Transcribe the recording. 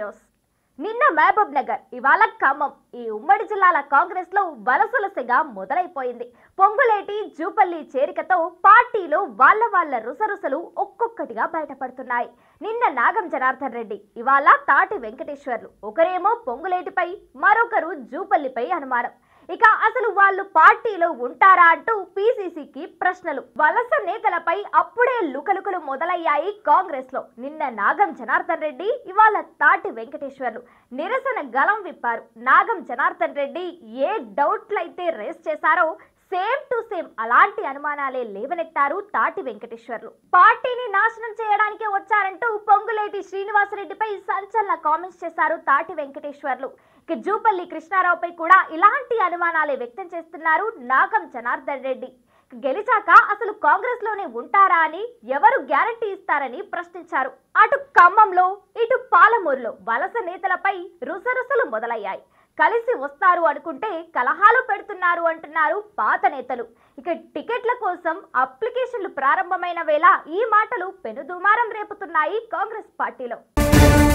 news నిన్న మహబూబ్ నగర్ ఇవాళ ఖమ్మం ఈ ఉమ్మడి జిల్లాల కాంగ్రెస్ లో వలసల సెగ మొదలైపోయింది పొంగులేటి జూపల్లి చేరికతో పార్టీలో వాళ్ళ వాళ్ళ రుసరుసలు ఒక్కొక్కటిగా బయటపడుతున్నాయి నిన్న నాగం జనార్దన్ రెడ్డి ఇవాళ తాటి వెంకటేశ్వర్లు ఒకరేమో పొంగులేటిపై మరొకరు జూపల్లిపై అనుమానం ఇక అసలు వాళ్ళు పార్టీలో ఉంటారా అంటూ పీసీసీకి ప్రశ్నలు వలస నేతలపై అప్పుడే లుకలుకలు మొదలయ్యాయి కాంగ్రెస్ లో నిన్న నాగం జనార్దన్ రెడ్డి ఇవాళ తాటి వెంకటేశ్వర్లు నిరసన గలం విప్పారు నాగం జనార్దన్ రెడ్డి ఏ డౌట్లైతే రేస్ చేశారో సేమ్ టు సేమ్ అలాంటి అనుమానాలే లేవనెత్తారు తాటి వెంకటేశ్వర్లు పార్టీని నాశనం చేయడానికే వచ్చారంటూ పొంగులేటి శ్రీనివాసరెడ్డిపై సంచలన కామెంట్స్ చేశారు తాటి వెంకటేశ్వర్లు జూపల్లి కృష్ణారావుపై కూడా ఇలాంటి అనుమానాలే వ్యక్తం చేస్తున్నారు నాగం జనార్దన్ రెడ్డి గెలిచాక అసలు కాంగ్రెస్ లోనే ఉంటారా అని ఎవరు గ్యారంటీ ఇస్తారని ప్రశ్నించారు అటు ఖమ్మంలో ఇటు పాలమూరులో వలస నేతలపై రుసరుసలు మొదలయ్యాయి కలిసి వస్తారు అనుకుంటే కలహాలు పెడుతున్నారు అంటున్నారు పాత నేతలు ఇక టికెట్ల కోసం అప్లికేషన్లు ప్రారంభమైన వేళ ఈ మాటలు పెనుదుమారం రేపుతున్నాయి కాంగ్రెస్ పార్టీలో